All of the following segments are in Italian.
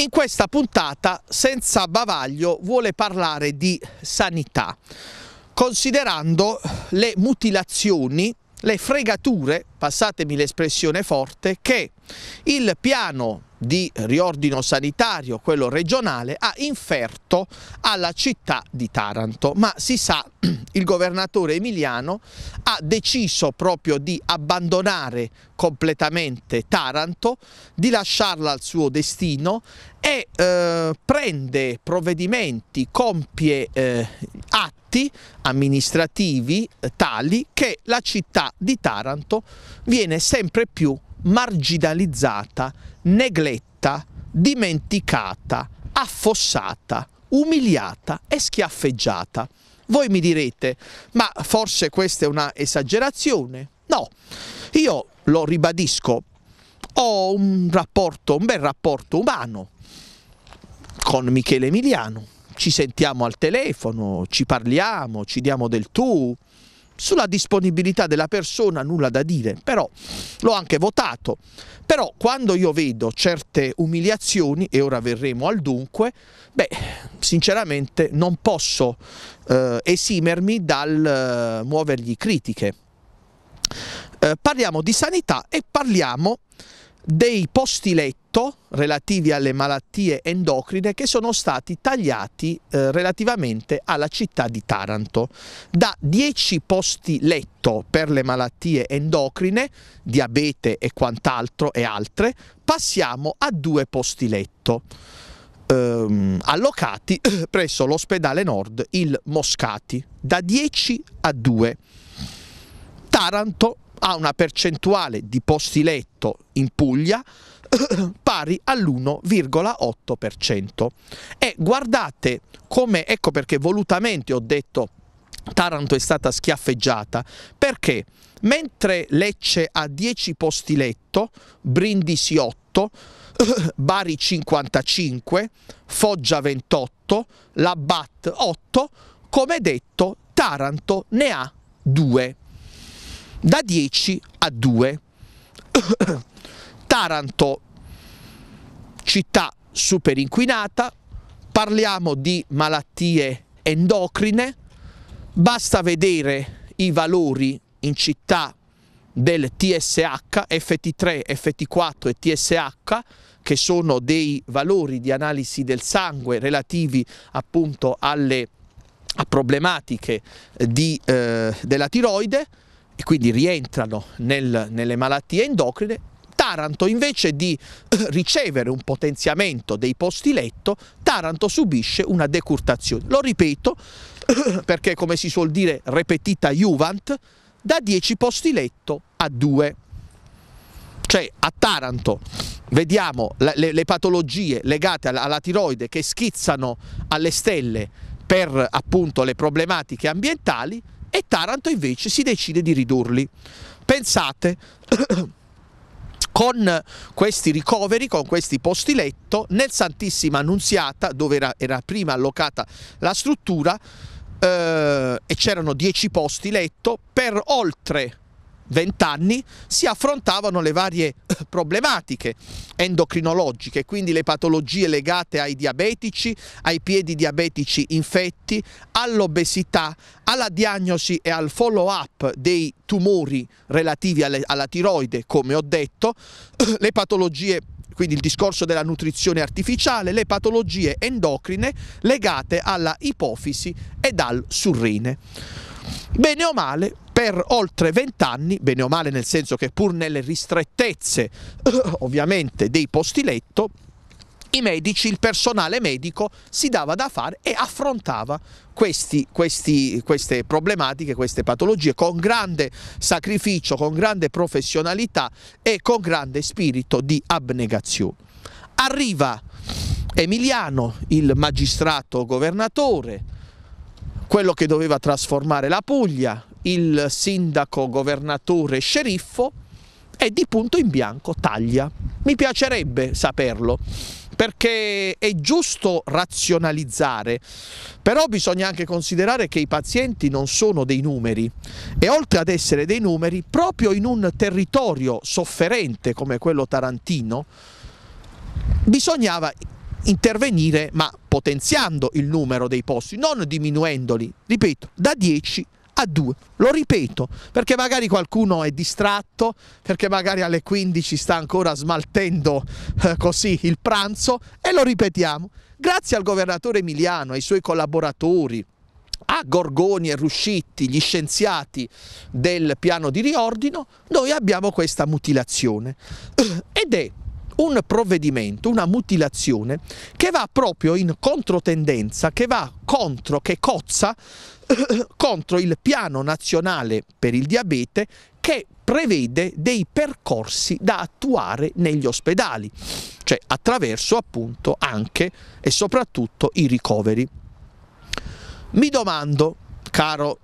In questa puntata, senza bavaglio, vuole parlare di sanità, considerando le mutilazioni, le fregature, passatemi l'espressione forte, che il piano di riordino sanitario, quello regionale, ha inferto alla città di Taranto, ma si sa il governatore Emiliano ha deciso proprio di abbandonare completamente Taranto, di lasciarla al suo destino e eh, prende provvedimenti, compie eh, atti amministrativi eh, tali che la città di Taranto viene sempre più marginalizzata, negletta, dimenticata, affossata, umiliata e schiaffeggiata. Voi mi direte, ma forse questa è una esagerazione? No, io lo ribadisco, ho un rapporto, un bel rapporto umano con Michele Emiliano. Ci sentiamo al telefono, ci parliamo, ci diamo del tu, sulla disponibilità della persona nulla da dire, però l'ho anche votato. Però quando io vedo certe umiliazioni, e ora verremo al dunque, beh, sinceramente non posso eh, esimermi dal eh, muovergli critiche. Eh, parliamo di sanità e parliamo dei posti letto relativi alle malattie endocrine che sono stati tagliati eh, relativamente alla città di Taranto. Da 10 posti letto per le malattie endocrine, diabete e quant'altro e altre, passiamo a 2 posti letto ehm, allocati presso l'ospedale nord il Moscati, da 10 a 2. Taranto ha una percentuale di posti letto in Puglia pari all'1,8%. E guardate come, ecco perché volutamente ho detto Taranto è stata schiaffeggiata, perché mentre Lecce ha 10 posti letto, Brindisi 8, Bari 55, Foggia 28, Labatt 8, come detto Taranto ne ha 2 da 10 a 2. Taranto, città super inquinata, parliamo di malattie endocrine, basta vedere i valori in città del TSH, FT3, FT4 e TSH, che sono dei valori di analisi del sangue relativi appunto alle a problematiche di, eh, della tiroide, e quindi rientrano nel, nelle malattie endocrine, Taranto invece di eh, ricevere un potenziamento dei posti letto, Taranto subisce una decurtazione. Lo ripeto perché come si suol dire repetita Juvent, da 10 posti letto a 2. Cioè a Taranto vediamo le, le patologie legate alla, alla tiroide che schizzano alle stelle per appunto le problematiche ambientali, e Taranto invece si decide di ridurli. Pensate, con questi ricoveri, con questi posti letto, nel Santissima Annunziata, dove era, era prima allocata la struttura, eh, e c'erano 10 posti letto, per oltre vent'anni si affrontavano le varie eh, problematiche endocrinologiche, quindi le patologie legate ai diabetici, ai piedi diabetici infetti, all'obesità, alla diagnosi e al follow-up dei tumori relativi alle, alla tiroide, come ho detto, le patologie quindi il discorso della nutrizione artificiale, le patologie endocrine legate alla ipofisi ed al surrine. Bene o male, per oltre vent'anni, bene o male nel senso che pur nelle ristrettezze ovviamente dei posti letto, i medici, il personale medico si dava da fare e affrontava questi, questi, queste problematiche, queste patologie con grande sacrificio, con grande professionalità e con grande spirito di abnegazione. Arriva Emiliano, il magistrato governatore, quello che doveva trasformare la Puglia, il sindaco, governatore, sceriffo e di punto in bianco taglia. Mi piacerebbe saperlo perché è giusto razionalizzare, però bisogna anche considerare che i pazienti non sono dei numeri e oltre ad essere dei numeri, proprio in un territorio sofferente come quello tarantino, bisognava intervenire ma potenziando il numero dei posti, non diminuendoli, ripeto, da 10 a 10 a 2. Lo ripeto, perché magari qualcuno è distratto, perché magari alle 15 sta ancora smaltendo eh, così il pranzo e lo ripetiamo. Grazie al governatore Emiliano, ai suoi collaboratori, a Gorgoni e Ruscitti, gli scienziati del piano di riordino, noi abbiamo questa mutilazione ed è un provvedimento, una mutilazione che va proprio in controtendenza, che va contro, che cozza contro il piano nazionale per il diabete che prevede dei percorsi da attuare negli ospedali, cioè attraverso appunto anche e soprattutto i ricoveri. Mi domando, caro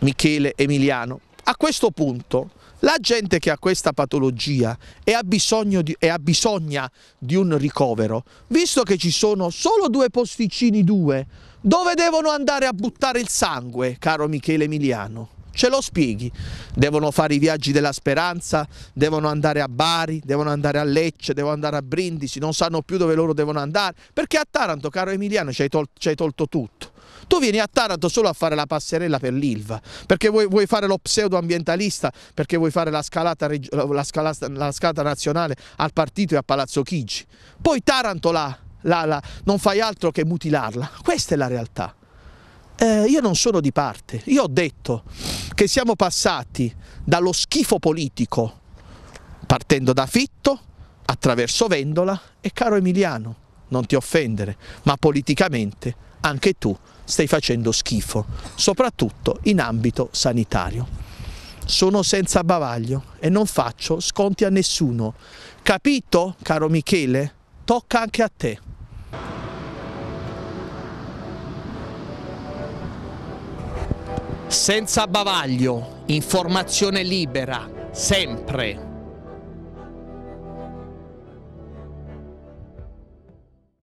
Michele Emiliano, a questo punto la gente che ha questa patologia e ha, bisogno di, e ha bisogna di un ricovero, visto che ci sono solo due posticini due, dove devono andare a buttare il sangue, caro Michele Emiliano? Ce lo spieghi. Devono fare i viaggi della speranza, devono andare a Bari, devono andare a Lecce, devono andare a Brindisi, non sanno più dove loro devono andare, perché a Taranto, caro Emiliano, ci hai, tol ci hai tolto tutto. Tu vieni a Taranto solo a fare la passerella per l'Ilva, perché vuoi, vuoi fare lo pseudoambientalista, perché vuoi fare la scalata, la, scalata, la scalata, nazionale al partito e a Palazzo Chigi. Poi Taranto là, là, là, non fai altro che mutilarla. Questa è la realtà. Eh, io non sono di parte, io ho detto che siamo passati dallo schifo politico, partendo da Fitto, attraverso Vendola e caro Emiliano non ti offendere, ma politicamente anche tu stai facendo schifo, soprattutto in ambito sanitario. Sono senza bavaglio e non faccio sconti a nessuno. Capito, caro Michele? Tocca anche a te. Senza bavaglio, informazione libera, sempre.